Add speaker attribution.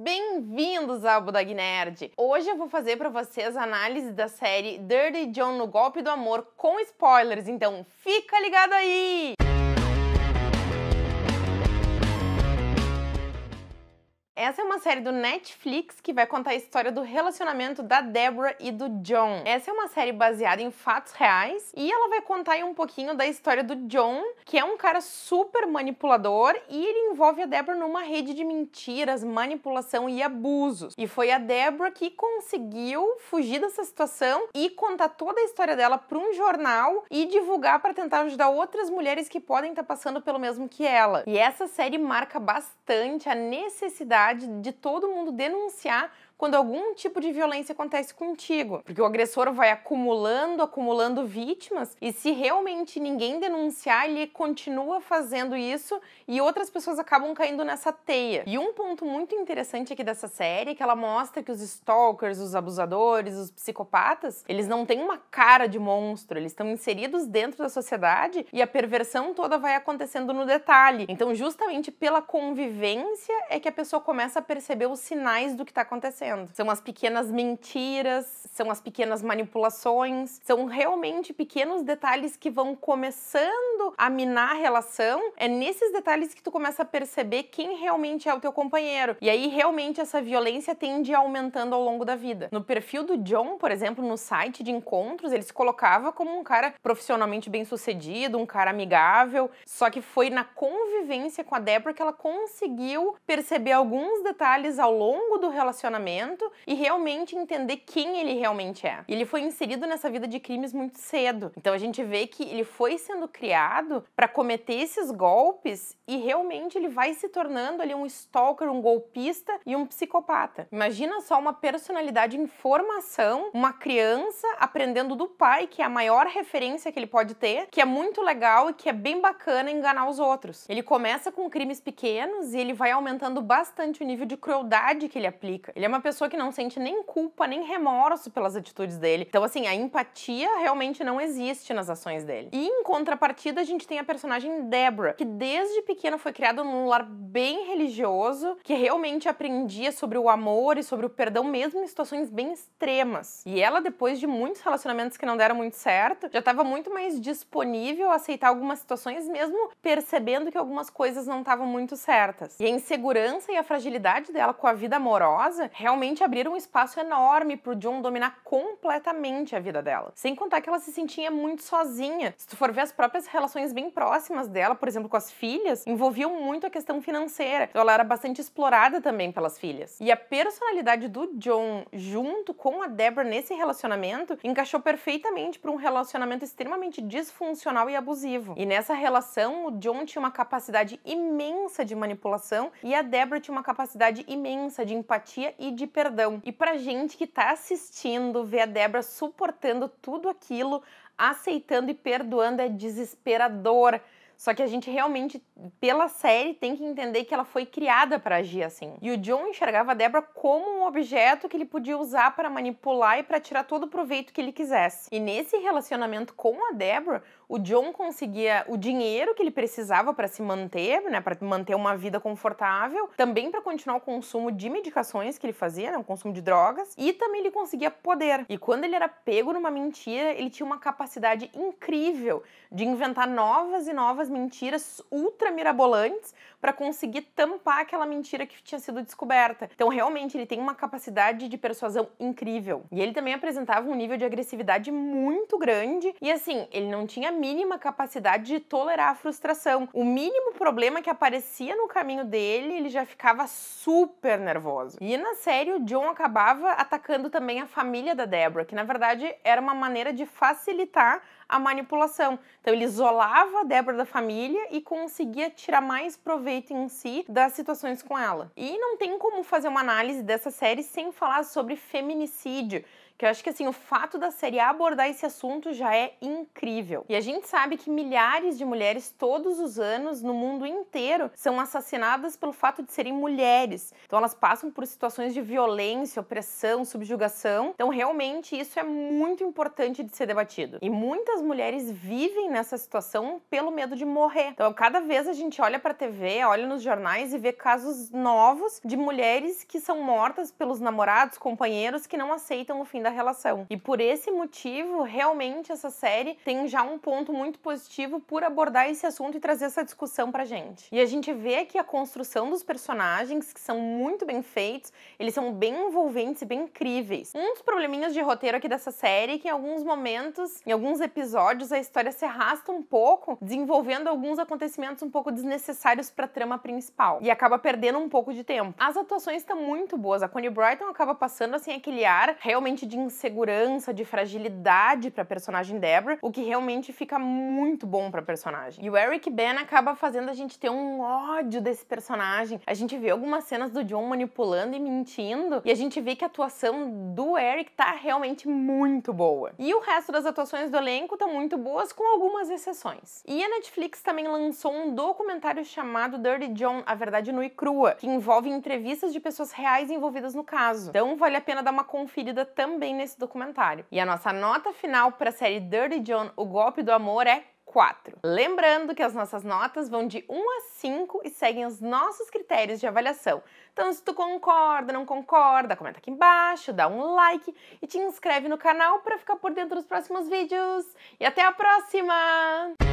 Speaker 1: Bem-vindos ao Budag Nerd! Hoje eu vou fazer para vocês a análise da série Dirty John no Golpe do Amor com spoilers, então fica ligado aí! Essa é uma série do Netflix que vai contar a história do relacionamento da Deborah e do John. Essa é uma série baseada em fatos reais e ela vai contar um pouquinho da história do John, que é um cara super manipulador e ele envolve a Deborah numa rede de mentiras, manipulação e abusos. E foi a Deborah que conseguiu fugir dessa situação e contar toda a história dela para um jornal e divulgar para tentar ajudar outras mulheres que podem estar tá passando pelo mesmo que ela. E essa série marca bastante a necessidade de todo mundo denunciar quando algum tipo de violência acontece contigo. Porque o agressor vai acumulando, acumulando vítimas, e se realmente ninguém denunciar, ele continua fazendo isso e outras pessoas acabam caindo nessa teia. E um ponto muito interessante aqui dessa série é que ela mostra que os stalkers, os abusadores, os psicopatas, eles não têm uma cara de monstro, eles estão inseridos dentro da sociedade e a perversão toda vai acontecendo no detalhe. Então, justamente pela convivência é que a pessoa começa a perceber os sinais do que está acontecendo acontecendo. São as pequenas mentiras, são as pequenas manipulações, são realmente pequenos detalhes que vão começando a minar a relação. É nesses detalhes que tu começa a perceber quem realmente é o teu companheiro. E aí realmente essa violência tende aumentando ao longo da vida. No perfil do John, por exemplo, no site de encontros, ele se colocava como um cara profissionalmente bem-sucedido, um cara amigável, só que foi na convivência com a Deborah que ela conseguiu perceber alguns detalhes ao longo do relacionamento e realmente entender quem ele realmente é. Ele foi inserido nessa vida de crimes muito cedo. Então a gente vê que ele foi sendo criado para cometer esses golpes e realmente ele vai se tornando ali um stalker, um golpista e um psicopata. Imagina só uma personalidade em formação, uma criança aprendendo do pai, que é a maior referência que ele pode ter, que é muito legal e que é bem bacana enganar os outros. Ele começa com crimes pequenos e ele vai aumentando bastante o nível de crueldade que ele aplica. Ele é uma pessoa que não sente nem culpa, nem remorso pelas atitudes dele. Então, assim, a empatia realmente não existe nas ações dele. E em contrapartida, a gente tem a personagem Deborah, que desde pequena foi criada num lar bem religioso, que realmente aprendia sobre o amor e sobre o perdão, mesmo em situações bem extremas. E ela, depois de muitos relacionamentos que não deram muito certo, já estava muito mais disponível a aceitar algumas situações, mesmo percebendo que algumas coisas não estavam muito certas. E a insegurança e a fragilidade dela com a vida amorosa realmente realmente abriram um espaço enorme pro John dominar completamente a vida dela. Sem contar que ela se sentia muito sozinha. Se tu for ver as próprias relações bem próximas dela, por exemplo, com as filhas, envolviam muito a questão financeira. Então ela era bastante explorada também pelas filhas. E a personalidade do John junto com a Deborah nesse relacionamento encaixou perfeitamente para um relacionamento extremamente disfuncional e abusivo. E nessa relação, o John tinha uma capacidade imensa de manipulação e a Deborah tinha uma capacidade imensa de empatia e de perdão. E pra gente que tá assistindo, ver a Débora suportando tudo aquilo, aceitando e perdoando é desesperador. Só que a gente realmente, pela série, tem que entender que ela foi criada para agir assim. E o John enxergava a Débora como um objeto que ele podia usar para manipular e para tirar todo o proveito que ele quisesse. E nesse relacionamento com a Débora, o John conseguia o dinheiro que ele precisava para se manter, né, para manter uma vida confortável, também para continuar o consumo de medicações que ele fazia, né, o consumo de drogas, e também ele conseguia poder. E quando ele era pego numa mentira, ele tinha uma capacidade incrível de inventar novas e novas mentiras ultra mirabolantes para conseguir tampar aquela mentira que tinha sido descoberta. Então, realmente, ele tem uma capacidade de persuasão incrível. E ele também apresentava um nível de agressividade muito grande e, assim, ele não tinha a mínima capacidade de tolerar a frustração. O mínimo problema que aparecia no caminho dele, ele já ficava super nervoso. E na série, o John acabava atacando também a família da Deborah, que na verdade era uma maneira de facilitar a manipulação. Então ele isolava a Débora da família e conseguia tirar mais proveito em si das situações com ela. E não tem como fazer uma análise dessa série sem falar sobre feminicídio que eu acho que assim, o fato da série abordar esse assunto já é incrível. E a gente sabe que milhares de mulheres todos os anos no mundo inteiro são assassinadas pelo fato de serem mulheres. Então elas passam por situações de violência, opressão, subjugação. Então realmente isso é muito importante de ser debatido. E muitas mulheres vivem nessa situação pelo medo de morrer. Então cada vez a gente olha para a TV, olha nos jornais e vê casos novos de mulheres que são mortas pelos namorados, companheiros que não aceitam o fim da da relação. E por esse motivo, realmente essa série tem já um ponto muito positivo por abordar esse assunto e trazer essa discussão pra gente. E a gente vê aqui a construção dos personagens que são muito bem feitos, eles são bem envolventes e bem incríveis. Um dos probleminhas de roteiro aqui dessa série é que em alguns momentos, em alguns episódios, a história se arrasta um pouco, desenvolvendo alguns acontecimentos um pouco desnecessários para a trama principal e acaba perdendo um pouco de tempo. As atuações estão muito boas. A Connie Brighton acaba passando assim aquele ar realmente de insegurança, de fragilidade pra personagem Deborah, o que realmente fica muito bom pra personagem. E o Eric Ben acaba fazendo a gente ter um ódio desse personagem. A gente vê algumas cenas do John manipulando e mentindo, e a gente vê que a atuação do Eric tá realmente muito boa. E o resto das atuações do elenco tá muito boas, com algumas exceções. E a Netflix também lançou um documentário chamado Dirty John, a verdade nua e crua, que envolve entrevistas de pessoas reais envolvidas no caso. Então vale a pena dar uma conferida também nesse documentário. E a nossa nota final para a série Dirty John: O Golpe do Amor é 4. Lembrando que as nossas notas vão de 1 a 5 e seguem os nossos critérios de avaliação. Então, se tu concorda, não concorda, comenta aqui embaixo, dá um like e te inscreve no canal para ficar por dentro dos próximos vídeos. E até a próxima!